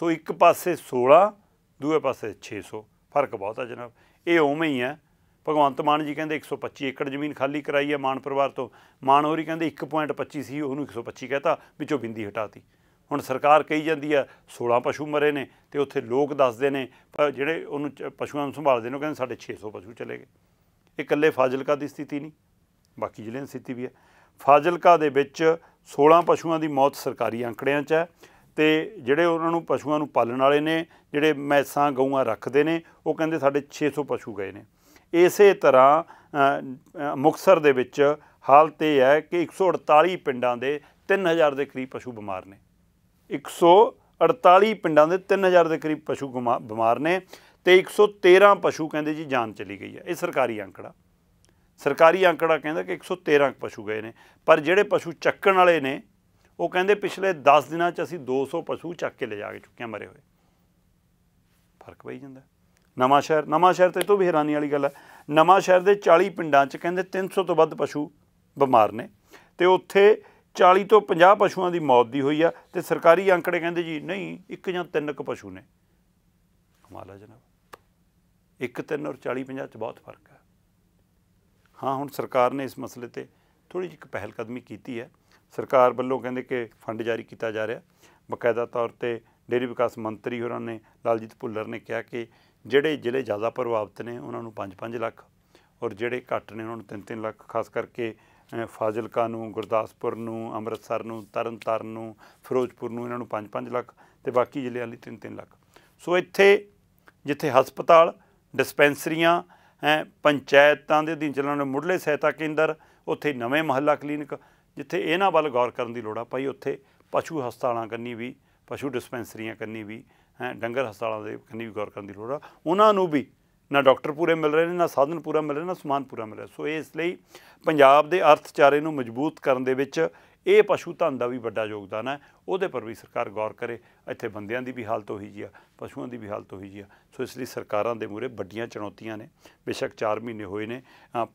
ਸੋ ਇੱਕ ਪਾਸੇ 16 ਦੂਏ ਪਾਸੇ 600 ਫਰਕ ਬਹੁਤ ਆ ਜਨਾਬ ਇਹ ਉਵੇਂ ਹੀ ਹੈ ਭਗਵੰਤ ਮਾਨ ਜੀ ਕਹਿੰਦੇ 125 ਏਕੜ ਜ਼ਮੀਨ ਖਾਲੀ ਕਰਾਈ ਹੈ ਮਾਨ ਪਰਿਵਾਰ ਤੋਂ ਮਾਨ ਹੋਰੀ ਕਹਿੰਦੇ 1.25 ਸੀ ਉਹਨੂੰ 125 ਕਹਤਾ ਵਿੱਚੋਂ ਬਿੰਦੀ ਹਟਾਤੀ ਹੁਣ ਸਰਕਾਰ ਕਹੀ ਜਾਂਦੀ ਆ 16 ਪਸ਼ੂ ਮਰੇ ਨੇ ਤੇ ਉੱਥੇ ਲੋਕ ਦੱਸਦੇ ਨੇ ਜਿਹੜੇ ਉਹਨੂੰ ਪਸ਼ੂਆਂ ਨੂੰ ਸੰਭਾਲਦੇ ਨੇ ਉਹ ਕਹਿੰਦੇ ਸਾਡੇ 600 ਪਸ਼ੂ ਚਲੇ ਗਏ ਇਹ ਇਕੱਲੇ ਫਾਜ਼ਿਲਕਾ ਦੀ ਸਥਿਤੀ ਨਹੀਂ ਬਾਕੀ ਜ਼ਿਲ੍ਹਿਆਂ ਦੀ ਸਥਿਤੀ ਵੀ ਹੈ ਫਾਜ਼ਿਲਕਾ ਦੇ ਵਿੱਚ 16 ਪਸ਼ੂਆਂ ਦੀ ਮੌਤ ਸਰਕਾਰੀ ਅੰਕੜਿਆਂ 'ਚ ਹੈ ਤੇ ਜਿਹੜੇ ਉਹਨਾਂ ਨੂੰ ਪਸ਼ੂਆਂ ਨੂੰ ਪਾਲਣ ਵਾਲੇ ਨੇ ਜਿਹੜੇ ਮੈਸਾਂ ਗਊਆਂ ਰੱਖਦੇ ਨੇ ਉਹ ਕਹਿੰਦੇ ਸਾਡੇ 600 ਪਸ਼ੂ ਗਏ ਨੇ ਇਸੇ ਤਰ੍ਹਾਂ ਮੁਕਸਰ ਦੇ ਵਿੱਚ ਹਾਲਤ ਇਹ ਹੈ ਕਿ 148 ਪਿੰਡਾਂ ਦੇ 3000 ਦੇ ਕਰੀਬ ਪਸ਼ੂ ਬਿਮਾਰ ਨੇ 148 ਪਿੰਡਾਂ ਦੇ 3000 ਦੇ ਕਰੀਬ ਪਸ਼ੂ ਬਿਮਾਰ ਨੇ ਤੇ 113 ਪਸ਼ੂ ਕਹਿੰਦੇ ਜੀ ਜਾਨ ਚਲੀ ਗਈ ਹੈ ਇਹ ਸਰਕਾਰੀ ਅੰਕੜਾ ਸਰਕਾਰੀ ਅੰਕੜਾ ਕਹਿੰਦਾ ਕਿ 113 ਪਸ਼ੂ ਗਏ ਨੇ ਪਰ ਜਿਹੜੇ ਪਸ਼ੂ ਚੱਕਣ ਵਾਲੇ ਨੇ ਉਹ ਕਹਿੰਦੇ ਪਿਛਲੇ 10 ਦਿਨਾਂ 'ਚ ਅਸੀਂ 200 ਪਸ਼ੂ ਚੱਕ ਕੇ ਲਿਜਾ ਕੇ ਚੁੱਕੇ ਮਰੇ ਹੋਏ ਫਰਕ ਪਈ ਜਾਂਦਾ ਨਵਾਂ ਸ਼ਹਿਰ ਨਵਾਂ ਸ਼ਹਿਰ ਤੇ ਤੋਂ ਵੀ ਹੈਰਾਨੀ ਵਾਲੀ ਗੱਲ ਹੈ ਨਵਾਂ ਸ਼ਹਿਰ ਦੇ 40 ਪਿੰਡਾਂ 'ਚ ਕਹਿੰਦੇ 300 ਤੋਂ ਵੱਧ ਪਸ਼ੂ ਬਿਮਾਰ ਨੇ ਤੇ ਉੱਥੇ 40 ਤੋਂ 50 ਪਸ਼ੂਆਂ ਦੀ ਮੌਤ ਦੀ ਹੋਈ ਆ ਤੇ ਸਰਕਾਰੀ ਅੰਕੜੇ ਕਹਿੰਦੇ ਜੀ ਨਹੀਂ ਇੱਕ ਜਾਂ ਤਿੰਨ ਕੁ ਪਸ਼ੂ ਨੇ ਕਮਾਲ ਆ ਜਨਾਬ ਇੱਕ ਤਿੰਨ ਔਰ 40 50 ਚ ਬਹੁਤ ਫਰਕ ਆ ਹਾਂ ਹੁਣ ਸਰਕਾਰ ਨੇ ਇਸ ਮਸਲੇ ਤੇ ਥੋੜੀ ਜਿਹੀ ਇੱਕ ਪਹਿਲ ਕਦਮੀ ਕੀਤੀ ਹੈ ਸਰਕਾਰ ਵੱਲੋਂ ਕਹਿੰਦੇ ਕਿ ਫੰਡ ਜਾਰੀ ਕੀਤਾ ਜਾ ਰਿਹਾ ਬਕਾਇਦਾ ਤੌਰ ਤੇ ਡੇਰੀ ਵਿਕਾਸ ਮੰਤਰੀ ਹੋਰਾਂ ਨੇ ਲਾਲਜੀਤ ਭੁੱਲਰ ਨੇ ਕਿਹਾ ਕਿ ਜਿਹੜੇ ਜ਼ਿਲ੍ਹੇ ਜ਼ਿਆਦਾ ਪ੍ਰਭਾਵਿਤ ਨੇ ਉਹਨਾਂ ਨੂੰ 5-5 ਲੱਖ ਔਰ ਜਿਹੜੇ ਘੱਟ ਨੇ ਉਹਨਾਂ ਨੂੰ 3-3 ਲੱਖ ਖਾਸ ਕਰਕੇ ਫਾਜ਼ਿਲਕਾ ਨੂੰ ਗੁਰਦਾਸਪੁਰ ਨੂੰ ਅੰਮ੍ਰਿਤਸਰ ਨੂੰ ਤਰਨਤਾਰਨ ਨੂੰ ਫਿਰੋਜ਼ਪੁਰ ਨੂੰ ਇਹਨਾਂ ਨੂੰ 5-5 ਲੱਖ ਤੇ ਬਾਕੀ ਜ਼ਿਲ੍ਹਿਆਂ ਲਈ 3-3 ਲੱਖ ਸੋ ਇੱਥੇ ਜਿੱਥੇ ਹਸਪਤਾਲ ਡਿਸਪੈਂਸਰੀਆਂ ਹੈ ਪੰਚਾਇਤਾਂ ਦੇ ਅਧੀਨ ਚੱਲਣ ਵਾਲੇ ਮੁੱਢਲੇ ਸਹਾਇਤਾ ਕੇਂਦਰ ਉੱਥੇ ਨਵੇਂ ਮਹੱਲਾ ਕਲੀਨਿਕ ਜਿੱਥੇ ਇਹਨਾਂ ਵੱਲ ਗੌਰ ਕਰਨ ਦੀ ਲੋੜ ਆ ਭਾਈ ਉੱਥੇ ਪਸ਼ੂ ਹਸਪਤਾਲਾਂ ਕੰਨੀ ਵੀ ਪਸ਼ੂ ਡਿਸਪੈਂਸਰੀਆਂ ਕੰਨੀ ਵੀ ਹੈ ਡੰਗਰ ਹਸਪਤਾਲਾਂ ਦੇ ਕੰਨੀ ਵੀ ਗੌਰ ਕਰਨ ਦੀ ਲੋੜ ਆ ਉਹਨਾਂ ਨੂੰ ਵੀ ਨਾ ਡਾਕਟਰ ਪੂਰੇ ਮਿਲ ਰਹੇ ਨੇ ਨਾ ਸਾਧਨ ਪੂਰਾ ਮਿਲ ਰਿਹਾ ਨਾ ਸਮਾਨ ਪੂਰਾ ਮਿਲ ਰਿਹਾ ਸੋ ਇਸ ਲਈ ਪੰਜਾਬ ਦੇ ਅਰਥਚਾਰੇ ਨੂੰ ਮਜ਼ਬੂਤ ਕਰਨ ਦੇ ਵਿੱਚ ਇਹ ਪਸ਼ੂ ਧਨ ਦਾ ਵੀ ਵੱਡਾ ਯੋਗਦਾਨ ਹੈ ਉਹਦੇ ਪਰ ਵੀ ਸਰਕਾਰ ਗੌਰ ਕਰੇ ਇੱਥੇ ਬੰਦਿਆਂ ਦੀ ਵੀ ਹਾਲਤ ਹੋਈ ਜੀ ਆ ਪਸ਼ੂਆਂ ਦੀ ਵੀ ਹਾਲਤ ਹੋਈ ਜੀ ਆ ਸੋ ਇਸ ਲਈ ਸਰਕਾਰਾਂ ਦੇ ਮੂਰੇ ਵੱਡੀਆਂ ਚੁਣੌਤੀਆਂ ਨੇ ਬੇਸ਼ੱਕ 4 ਮਹੀਨੇ ਹੋਏ ਨੇ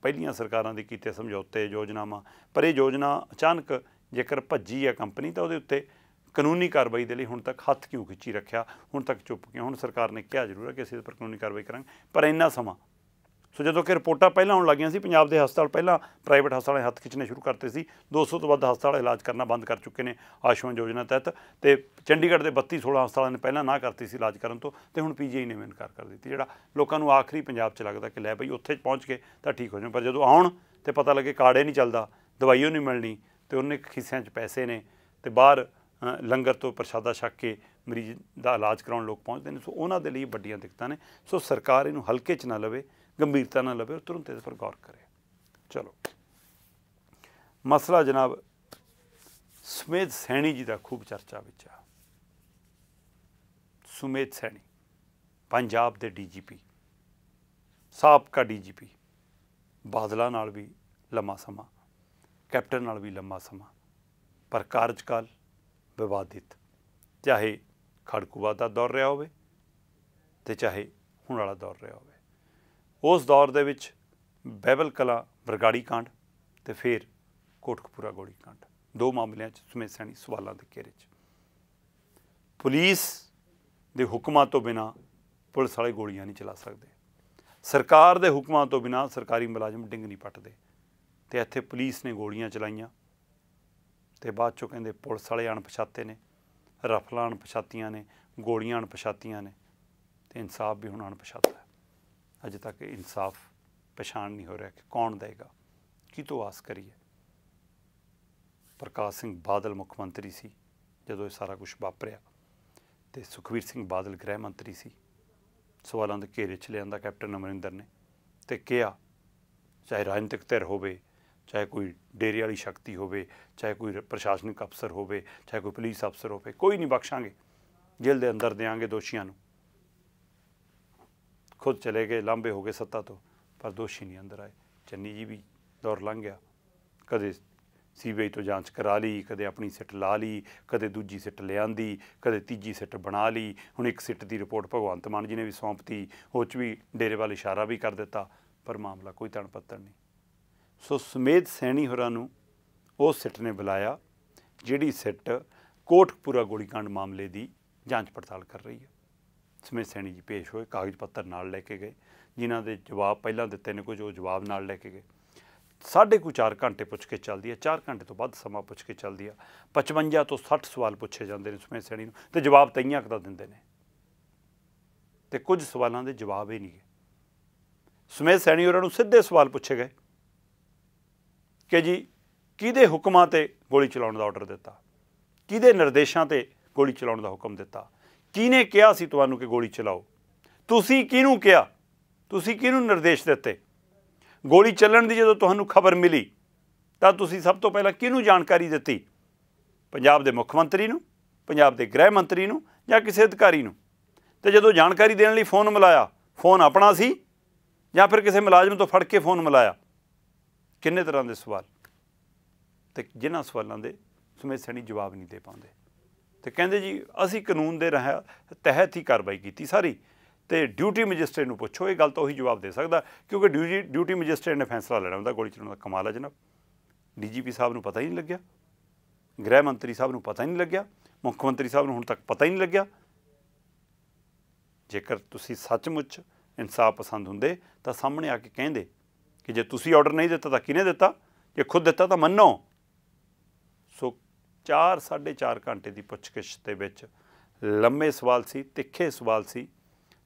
ਪਹਿਲੀਆਂ ਸਰਕਾਰਾਂ ਦੇ ਕੀਤੇ ਸਮਝੌਤੇ ਯੋਜਨਾਵਾਂ ਪਰ ਇਹ ਯੋਜਨਾ ਅਚਾਨਕ ਜੇਕਰ ਭੱਜੀ ਆ ਕੰਪਨੀ ਤਾਂ ਉਹਦੇ ਉੱਤੇ ਕਾਨੂੰਨੀ ਕਾਰਵਾਈ ਦੇ ਲਈ ਹੁਣ ਤੱਕ ਹੱਥ ਕਿਉਂ ਖਿੱਚੀ ਰੱਖਿਆ ਹੁਣ ਤੱਕ ਚੁੱਪ ਕਿਉਂ ਹੁਣ ਸਰਕਾਰ ਨੇ ਕਿਹਾ ਜ਼ਰੂਰ ਹੈ ਕਿ ਅਸੀਂ ਇਸ ਪਰ ਕਾਨੂੰਨੀ ਕਾਰਵਾਈ ਕਰਾਂਗੇ ਪਰ ਇੰਨਾ ਸਮਾਂ ਸੋ ਜਦੋਂ ਕਿ ਰਿਪੋਰਟਾਂ ਪਹਿਲਾਂ ਆਉਣ ਲੱਗੀਆਂ ਸੀ ਪੰਜਾਬ ਦੇ ਹਸਪਤਾਲ ਪਹਿਲਾਂ ਪ੍ਰਾਈਵੇਟ ਹਸਪਤਾਲਾਂ ਨੇ ਹੱਥ ਖਿੱਚਣੇ ਸ਼ੁਰੂ ਕਰਤੇ ਸੀ 200 ਤੋਂ ਵੱਧ ਹਸਪਤਾਲ ਇਲਾਜ ਕਰਨਾ ਬੰਦ ਕਰ ਚੁੱਕੇ ਨੇ ਆਸ਼ਵਾਨ ਯੋਜਨਾ ਤਹਿਤ ਤੇ ਚੰਡੀਗੜ੍ਹ ਦੇ 32 16 ਹਸਪਤਾਲਾਂ ਨੇ ਪਹਿਲਾਂ ਨਾ ਕਰਤੀ ਸੀ ਇਲਾਜ ਕਰਨ ਤੋਂ ਤੇ ਹੁਣ ਪੀਜੀਆਈ ਨੇ ਇਨਕਾਰ ਕਰ ਦਿੱਤੀ ਜਿਹੜਾ ਲੋਕਾਂ ਨੂੰ ਆਖਰੀ ਪੰਜਾਬ 'ਚ ਲੱਗਦਾ ਕਿ ਲੈ ਬਈ ਉੱਥੇ ਪਹੁੰਚ ਕੇ ਤਾਂ ਠੀਕ ਹੋ ਜਾਣਾ ਪਰ ਜਦੋਂ ਆਉਣ ਤੇ ਪਤਾ ਲੱਗੇ ਹੀ ਨਹੀਂ ਚੱਲਦਾ ਦਵਾਈਓ ਨਹੀਂ ਮਿਲਣੀ ਤੇ ਉਹਨੇ ਖਿੱਸਿਆਂ 'ਚ ਪੈਸੇ ਨੇ ਤੇ ਬਾਹਰ ਲੰਗਰ ਤੋਂ ਪ੍ਰਸ਼ਾਦਾ ਛੱਕ ਕੇ ਮਰੀਜ਼ ਦਾ ਇਲਾਜ ਕਰਾਉਣ ਲੋਕ ਪਹੁੰਚਦੇ ਨੇ ਸੋ ਉਹਨਾਂ ਦੇ ਲਈ ਵੱਡੀਆਂ ਦਿੱਕਤਾਂ ਨੇ ਸੋ ਸਰਕਾਰ ਇਹਨੂੰ ਹਲਕੇ 'ਚ ਨਾ ਲਵੇ ਗੰਭੀਰਤਾ ਨਾਲ ਲਵੇ ਤੁਰੰਤ ਇਸ ਪਰ ਗੌਰ ਕਰੇ ਚਲੋ ਮਸਲਾ ਜਨਾਬ ਸੁਮੇਧ ਸੈਣੀ ਜੀ ਦਾ ਖੂਬ ਚਰਚਾ ਵਿੱਚ ਆ ਸੁਮੇਧ ਸੈਣੀ ਪੰਜਾਬ ਦੇ ਡੀਜੀਪੀ ਸਾਬਕਾ ਡੀਜੀਪੀ ਬਾਦਲਾ ਨਾਲ ਵੀ ਲੰਮਾ ਸਮਾਂ ਕੈਪਟਨ ਨਾਲ ਵੀ ਲੰਮਾ ਸਮਾਂ ਪਰ ਕਾਰਜਕਾਲ ਵਿਵਾਦਿਤ ਚਾਹੇ ਖੜਕੂਵਾ ਦਾ ਦੌਰ ਰਿਹਾ ਹੋਵੇ ਤੇ ਚਾਹੇ ਹੁਣ ਵਾਲਾ ਦੌਰ ਰਿਹਾ ਹੋਵੇ ਉਸ ਦੌਰ ਦੇ ਵਿੱਚ ਬੈਬਲ ਕਲਾ ਵਰਗਾੜੀ ਕਾਂਡ ਤੇ ਫਿਰ ਕੋਟਕਪੂਰਾ ਗੋਲੀ ਕਾਂਡ ਦੋ ਮਾਮਲਿਆਂ 'ਚ ਸੈਣੀ ਸਵਾਲਾਂ ਦੇ ਘੇਰੇ 'ਚ ਪੁਲਿਸ ਦੇ ਹੁਕਮਾਂ ਤੋਂ ਬਿਨਾ ਪੁਲਿਸ ਵਾਲੇ ਗੋਲੀਆਂ ਨਹੀਂ ਚਲਾ ਸਕਦੇ ਸਰਕਾਰ ਦੇ ਹੁਕਮਾਂ ਤੋਂ ਬਿਨਾ ਸਰਕਾਰੀ ਮੁਲਾਜ਼ਮ ਡਿੰਗ ਨਹੀਂ ਪੱਟਦੇ ਤੇ ਇੱਥੇ ਪੁਲਿਸ ਨੇ ਗੋਲੀਆਂ ਚਲਾਈਆਂ ਤੇ ਬਾਅਦ ਚੋਂ ਕਹਿੰਦੇ ਪੁਲਿਸ ਵਾਲੇ ਅਣਪਛਾਤੇ ਨੇ ਰਫਲਾਂ ਅਣਪਛਾਤੀਆਂ ਨੇ ਗੋਲੀਆਂ ਅਣਪਛਾਤੀਆਂ ਨੇ ਤੇ ਇਨਸਾਫ ਵੀ ਹੁਣ ਅਣਪਛਾਤਾ ਹੈ ਅਜੇ ਤੱਕ ਇਨਸਾਫ ਪਛਾਣ ਨਹੀਂ ਹੋ ਰਿਹਾ ਕਿ ਕੌਣ ਦੇਗਾ ਕੀ ਤੋਂ ਆਸ ਕਰੀਏ ਪ੍ਰਕਾਸ਼ ਸਿੰਘ ਬਾਦਲ ਮੁੱਖ ਮੰਤਰੀ ਸੀ ਜਦੋਂ ਇਹ ਸਾਰਾ ਕੁਝ ਵਾਪਰਿਆ ਤੇ ਸੁਖਵੀਰ ਸਿੰਘ ਬਾਦਲ ਗ੍ਰਹਿ ਮੰਤਰੀ ਸੀ ਸਵਾਲਾਂ ਦੇ ਘੇਰੇ 'ਚ ਲਿਆਂਦਾ ਕੈਪਟਨ ਅਮਰਿੰਦਰ ਨੇ ਤੇ ਕਿਹਾ ਚਾਹੇ ਰਾਜਨੀਤਿਕ ਧਿਰ ਹੋਵੇ ਚਾਹੇ ਕੋਈ ਡੇਰੇ ਵਾਲੀ ਸ਼ਕਤੀ ਹੋਵੇ ਚਾਹੇ ਕੋਈ ਪ੍ਰਸ਼ਾਸਨਿਕ ਅਫਸਰ ਹੋਵੇ ਚਾਹੇ ਕੋਈ ਪੁਲਿਸ ਅਫਸਰ ਹੋਵੇ ਕੋਈ ਨਹੀਂ ਬਖਸ਼ਾਂਗੇ ਜੇਲ੍ਹ ਦੇ ਅੰਦਰ ਦੇਾਂਗੇ ਦੋਸ਼ੀਆਂ ਨੂੰ ਖੁਦ ਚਲੇ ਗਏ ਲਾਂਬੇ ਹੋ ਗਏ ਸੱਤਾ ਤੋਂ ਪਰ ਦੋਸ਼ੀ ਨਹੀਂ ਅੰਦਰ ਆਏ ਚੰਨੀ ਜੀ ਵੀ ਦੌਰ ਲੰਘ ਗਿਆ ਕਦੇ ਸੀਬੀਆਈ ਤੋਂ ਜਾਂਚ ਕਰਾ ਲਈ ਕਦੇ ਆਪਣੀ ਸਿੱਟ ਲਾ ਲਈ ਕਦੇ ਦੂਜੀ ਸਿੱਟ ਲਿਆਂਦੀ ਕਦੇ ਤੀਜੀ ਸਿੱਟ ਬਣਾ ਲਈ ਹੁਣ ਇੱਕ ਸਿੱਟ ਦੀ ਰਿਪੋਰਟ ਭਗਵੰਤ ਮਾਨ ਜੀ ਨੇ ਵੀ ਸੌਂਪਤੀ ਉਹ 'ਚ ਵੀ ਡੇਰੇ ਵੱਲ ਇਸ਼ਾਰਾ ਵੀ ਕਰ ਦਿੱਤਾ ਪਰ ਮਾਮਲਾ ਕੋਈ ਤਣਪੱਤਰ ਨਹੀਂ ਸੋ ਸੁਮੇਧ ਸੈਣੀ ਹੋਰਾਂ ਨੂੰ ਉਹ ਸਿੱਟ ਨੇ ਬੁਲਾਇਆ ਜਿਹੜੀ ਸਿੱਟ ਕੋਟਕਪੂਰਾ ਗੋਲੀकांड ਮਾਮਲੇ ਦੀ ਜਾਂਚ ਪੜਤਾਲ ਕਰ ਰਹੀ ਹੈ ਸੁਮੇਧ ਸੈਣੀ ਜੀ ਪੇਸ਼ ਹੋਏ ਕਾਗਜ਼ ਪੱਤਰ ਨਾਲ ਲੈ ਕੇ ਗਏ ਜਿਨ੍ਹਾਂ ਦੇ ਜਵਾਬ ਪਹਿਲਾਂ ਦਿੱਤੇ ਨੇ ਕੁਝ ਉਹ ਜਵਾਬ ਨਾਲ ਲੈ ਕੇ ਗਏ ਸਾਢੇ ਕੁ 4 ਘੰਟੇ ਪੁੱਛ ਕੇ ਚੱਲਦੀ ਹੈ 4 ਘੰਟੇ ਤੋਂ ਵੱਧ ਸਮਾਂ ਪੁੱਛ ਕੇ ਚੱਲਦੀ ਹੈ 55 ਤੋਂ 60 ਸਵਾਲ ਪੁੱਛੇ ਜਾਂਦੇ ਨੇ ਸੁਮੇਧ ਸੈਣੀ ਨੂੰ ਤੇ ਜਵਾਬ ਤਈਆਂ ਕਦਾ ਦਿੰਦੇ ਨੇ ਤੇ ਕੁਝ ਸਵਾਲਾਂ ਦੇ ਜਵਾਬ ਹੀ ਨਹੀਂ ਸੁਮੇਧ ਸੈਣੀ ਹੋਰਾਂ ਨੂੰ ਸਿੱਧੇ ਸਵਾਲ ਪੁੱਛੇ ਗਏ ਕਿ ਜੀ ਕਿਹਦੇ ਹੁਕਮਾਂ ਤੇ ਗੋਲੀ ਚਲਾਉਣ ਦਾ ਆਰਡਰ ਦਿੱਤਾ ਕਿਹਦੇ ਨਿਰਦੇਸ਼ਾਂ ਤੇ ਗੋਲੀ ਚਲਾਉਣ ਦਾ ਹੁਕਮ ਦਿੱਤਾ ਕਿਹਨੇ ਕਿਹਾ ਸੀ ਤੁਹਾਨੂੰ ਕਿ ਗੋਲੀ ਚਲਾਓ ਤੁਸੀਂ ਕਿਹਨੂੰ ਕਿਹਾ ਤੁਸੀਂ ਕਿਹਨੂੰ ਨਿਰਦੇਸ਼ ਦਿੱਤੇ ਗੋਲੀ ਚੱਲਣ ਦੀ ਜਦੋਂ ਤੁਹਾਨੂੰ ਖਬਰ ਮਿਲੀ ਤਾਂ ਤੁਸੀਂ ਸਭ ਤੋਂ ਪਹਿਲਾਂ ਕਿਹਨੂੰ ਜਾਣਕਾਰੀ ਦਿੱਤੀ ਪੰਜਾਬ ਦੇ ਮੁੱਖ ਮੰਤਰੀ ਨੂੰ ਪੰਜਾਬ ਦੇ ਗ੍ਰਹਿ ਮੰਤਰੀ ਨੂੰ ਜਾਂ ਕਿਸੇ ਅਧਿਕਾਰੀ ਨੂੰ ਤੇ ਜਦੋਂ ਜਾਣਕਾਰੀ ਦੇਣ ਲਈ ਫੋਨ ਮਿਲਾਇਆ ਫੋਨ ਆਪਣਾ ਸੀ ਜਾਂ ਫਿਰ ਕਿਸੇ ਮੁਲਾਜ਼ਮ ਤੋਂ ਫੜ ਕੇ ਫੋਨ ਮਿਲਾਇਆ ਕਿੰਨੇ ਤਰ੍ਹਾਂ ਦੇ ਸਵਾਲ ਤੇ ਜਿਨ੍ਹਾਂ ਸਵਾਲਾਂ ਦੇ ਸੁਮੇਤ ਸਣੀ ਜਵਾਬ ਨਹੀਂ ਦੇ ਪਾਉਂਦੇ ਤੇ ਕਹਿੰਦੇ ਜੀ ਅਸੀਂ ਕਾਨੂੰਨ ਦੇ ਰਹਾ ਤਹਿਤ ਹੀ ਕਾਰਵਾਈ ਕੀਤੀ ਸਾਰੀ ਤੇ ਡਿਊਟੀ ਮੈਜਿਸਟ੍ਰੇਟ ਨੂੰ ਪੁੱਛੋ ਇਹ ਗੱਲ ਤਾਂ ਉਹੀ ਜਵਾਬ ਦੇ ਸਕਦਾ ਕਿਉਂਕਿ ਡਿਊਟੀ ਡਿਊਟੀ ਮੈਜਿਸਟ੍ਰੇਟ ਨੇ ਫੈਸਲਾ ਲੈਣਾ ਹੁੰਦਾ ਗੋਲੀ ਚਲਾਉਣ ਦਾ ਕਮਾਲ ਹੈ ਜਨਾਬ ਡੀਜੀਪੀ ਸਾਹਿਬ ਨੂੰ ਪਤਾ ਹੀ ਨਹੀਂ ਲੱਗਿਆ ਗ੍ਰਹਿ ਮੰਤਰੀ ਸਾਹਿਬ ਨੂੰ ਪਤਾ ਹੀ ਨਹੀਂ ਲੱਗਿਆ ਮੁੱਖ ਮੰਤਰੀ ਸਾਹਿਬ ਨੂੰ ਹੁਣ ਤੱਕ ਪਤਾ ਹੀ ਨਹੀਂ ਲੱਗਿਆ ਜੇਕਰ ਤੁਸੀਂ ਸੱਚਮੁੱਚ ਇਨਸਾਫ ਪਸੰਦ ਹੁੰਦੇ ਤਾਂ ਸਾਹਮਣੇ ਆ ਕੇ ਕਹਿੰਦੇ ਕਿ ਜੇ ਤੁਸੀਂ ਆਰਡਰ ਨਹੀਂ ਦਿੱਤਾ ਤਾਂ ਕਿਹਨੇ ਦਿੱਤਾ ਜੇ ਖੁਦ ਦਿੱਤਾ ਤਾਂ ਮੰਨੋ ਸੋ 4 4.5 ਘੰਟੇ ਦੀ ਪੁੱਛਗਿੱਛ ਦੇ ਵਿੱਚ ਲੰਮੇ ਸਵਾਲ ਸੀ ਤਿੱਖੇ ਸਵਾਲ ਸੀ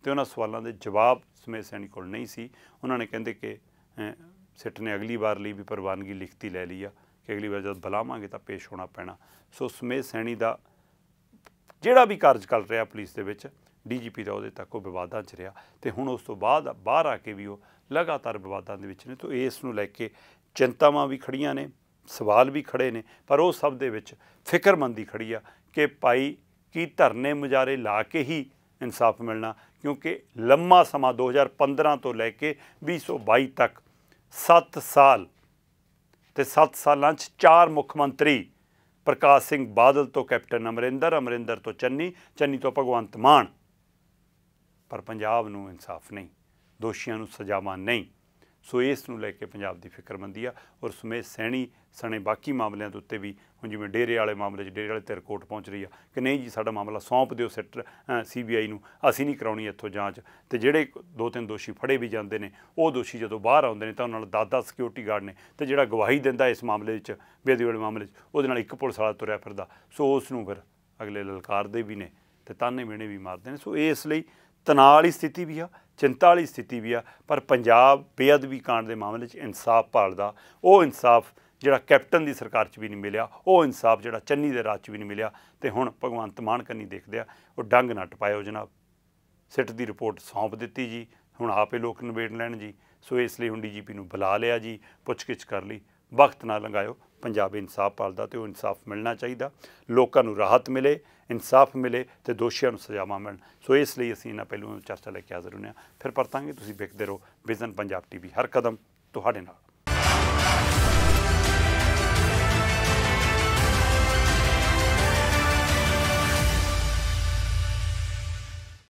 ਤੇ ਉਹਨਾਂ ਸਵਾਲਾਂ ਦੇ ਜਵਾਬ ਸਮੇਂ ਸੈਣੀ ਕੋਲ ਨਹੀਂ ਸੀ ਉਹਨਾਂ ਨੇ ਕਹਿੰਦੇ ਕਿ ਸਿੱਟ ਨੇ ਅਗਲੀ ਵਾਰ ਲਈ ਵੀ ਪ੍ਰਵਾਨਗੀ ਲਿਖਤੀ ਲੈ ਲਈ ਆ ਕਿ ਅਗਲੀ ਵਾਰ ਜਦ ਬੁਲਾਵਾਂਗੇ ਤਾਂ ਪੇਸ਼ ਹੋਣਾ ਪੈਣਾ ਸੋ ਸਮੇਂ ਸੈਣੀ ਦਾ ਜਿਹੜਾ ਵੀ ਕਾਰਜ ਕਰ ਰਿਹਾ ਪੁਲਿਸ ਦੇ ਵਿੱਚ ਡੀਜੀਪੀ ਦਾ ਉਹਦੇ ਤੱਕ ਉਹ ਵਿਵਾਦਾਂ 'ਚ ਰਿਹਾ ਤੇ ਹੁਣ ਉਸ ਤੋਂ ਬਾਅਦ ਬਾਹਰ ਆ ਕੇ ਵੀ ਉਹ ਲਗਾਤਾਰ ਵਿਵਾਦਾਂ ਦੇ ਵਿੱਚ ਨੇ ਤੋਂ ਇਸ ਨੂੰ ਲੈ ਕੇ ਚਿੰਤਾਵਾਂ ਵੀ ਖੜੀਆਂ ਨੇ ਸਵਾਲ ਵੀ ਖੜੇ ਨੇ ਪਰ ਉਹ ਸਭ ਦੇ ਵਿੱਚ ਫਿਕਰਮੰਦੀ ਖੜੀ ਆ ਕਿ ਭਾਈ ਕੀ ਧਰਨੇ ਮੁਜਾਰੇ ਲਾ ਕੇ ਹੀ ਇਨਸਾਫ ਮਿਲਣਾ ਕਿਉਂਕਿ ਲੰਮਾ ਸਮਾਂ 2015 ਤੋਂ ਲੈ ਕੇ 2022 ਤੱਕ 7 ਸਾਲ ਤੇ 7 ਸਾਲਾਂ 'ਚ ਚਾਰ ਮੁੱਖ ਮੰਤਰੀ ਪ੍ਰਕਾਸ਼ ਸਿੰਘ ਬਾਦਲ ਤੋਂ ਕੈਪਟਨ ਅਮਰਿੰਦਰ ਅਮਰਿੰਦਰ ਤੋਂ ਚੰਨੀ ਚੰਨੀ ਤੋਂ ਭਗਵੰਤ ਮਾਨ ਪਰ ਪੰਜਾਬ ਨੂੰ ਇਨਸਾਫ ਨਹੀਂ ਦੋਸ਼ੀਆਂ ਨੂੰ ਸਜ਼ਾਵਾਂ ਨਹੀਂ ਸੋ ਇਸ ਨੂੰ ਲੈ ਕੇ ਪੰਜਾਬ ਦੀ ਫਿਕਰਮੰਦੀ ਆ ਔਰ ਸੁਮੇਧ ਸੈਣੀ ਸਣੇ ਬਾਕੀ ਮਾਮਲਿਆਂ ਦੇ ਉੱਤੇ ਵੀ ਹੁਣ ਜਿਵੇਂ ਡੇਰੇ ਵਾਲੇ ਮਾਮਲੇ 'ਚ ਡੇਰੇ ਵਾਲੇ ਤੇ ਰਿਪੋਰਟ ਪਹੁੰਚ ਰਹੀ ਆ ਕਿ ਨਹੀਂ ਜੀ ਸਾਡਾ ਮਾਮਲਾ ਸੌਂਪ ਦਿਓ ਸੈਟ ਸੀਬੀਆਈ ਨੂੰ ਅਸੀਂ ਨਹੀਂ ਕਰਾਉਣੀ ਇੱਥੋਂ ਜਾਂਚ ਤੇ ਜਿਹੜੇ ਦੋ ਤਿੰਨ ਦੋਸ਼ੀ ਫੜੇ ਵੀ ਜਾਂਦੇ ਨੇ ਉਹ ਦੋਸ਼ੀ ਜਦੋਂ ਬਾਹਰ ਆਉਂਦੇ ਨੇ ਤਾਂ ਉਹਨਾਂ ਨਾਲ 10-10 ਸਿਕਿਉਰਿਟੀ ਗਾਰਡ ਨੇ ਤੇ ਜਿਹੜਾ ਗਵਾਹੀ ਦਿੰਦਾ ਇਸ ਮਾਮਲੇ ਵਿੱਚ ਬੇਦੀ ਵਾਲੇ ਮਾਮਲੇ 'ਚ ਉਹਦੇ ਨਾਲ ਇੱਕ ਪੁਲਿਸ ਵਾਲਾ ਤੁਰਿਆ ਫਿਰਦਾ ਸੋ ਉਸ ਨੂੰ ਫਿਰ ਅਗਲੇ ਲਲਕਾਰਦੇ ਵੀ ਨੇ ਤੇ ਤਾਨੇ ਮੇਣੇ ਵੀ ਮਾਰਦੇ ਨੇ ਸੋ ਇਸ ਲਈ ਤਣਾਅ ਵਾਲੀ ਸਥਿਤੀ ਵੀ ਆ ਚਿੰਤਾ ਵਾਲੀ ਸਥਿਤੀ ਵੀ ਆ ਪਰ ਪੰਜਾਬ ਬੇਅਦਬੀ ਕਾਂਡ ਦੇ ਮਾਮਲੇ 'ਚ ਇਨਸਾਫ ਭਾਲਦਾ ਉਹ ਇਨਸਾਫ ਜਿਹੜਾ ਕੈਪਟਨ ਦੀ ਸਰਕਾਰ 'ਚ ਵੀ ਨਹੀਂ ਮਿਲਿਆ ਉਹ ਇਨਸਾਫ ਜਿਹੜਾ ਚੰਨੀ ਦੇ ਰਾਜ 'ਚ ਵੀ ਨਹੀਂ ਮਿਲਿਆ ਤੇ ਹੁਣ ਭਗਵੰਤ ਮਾਨ ਕੰਨੀ ਦੇਖਦੇ ਆ ਉਹ ਡੰਗ ਨਾ ਟਪਾਇਓ ਜਨਾਬ ਸਿੱਟ ਦੀ ਰਿਪੋਰਟ ਸੌਂਪ ਦਿੱਤੀ ਜੀ ਹੁਣ ਆਪੇ ਲੋਕ ਨਿਬੇੜ ਲੈਣ ਜੀ ਸੋ ਇਸ ਲਈ ਹੁਣ ਡੀਜੀਪੀ ਨੂੰ ਬੁਲਾ ਲਿਆ ਜੀ ਪੁੱਛਗਿੱਛ ਕਰ ਲਈ ਵਕਤ ਨਾ ਲੰਗਾਇਓ ਪੰਜਾਬ ਇਨਸਾਫ ਪਾਲਦਾ ਤੇ ਉਹ ਇਨਸਾਫ ਮਿਲਣਾ ਚਾਹੀਦਾ ਲੋਕਾਂ ਨੂੰ ਰਾਹਤ ਮਿਲੇ ਇਨਸਾਫ ਮਿਲੇ ਤੇ ਦੋਸ਼ੀਆਂ ਨੂੰ ਸਜ਼ਾਵਾਂ ਮਿਲਣ ਸੋ ਇਸ ਲਈ ਅਸੀਂ ਇਹਨਾਂ ਪਹਿਲੂਆਂ ਨੂੰ ਚਰਚਾ ਲੈ ਕੇ ਹਾਜ਼ਰ ਹੁੰਨੇ ਆ ਫਿਰ ਪਰਤਾਂਗੇ ਤੁਸੀਂ ਵੇਖਦੇ ਰਹੋ ਵਿਜ਼ਨ ਪੰਜਾਬ ਟੀਵੀ ਹਰ ਕਦਮ ਤੁਹਾਡੇ ਨਾਲ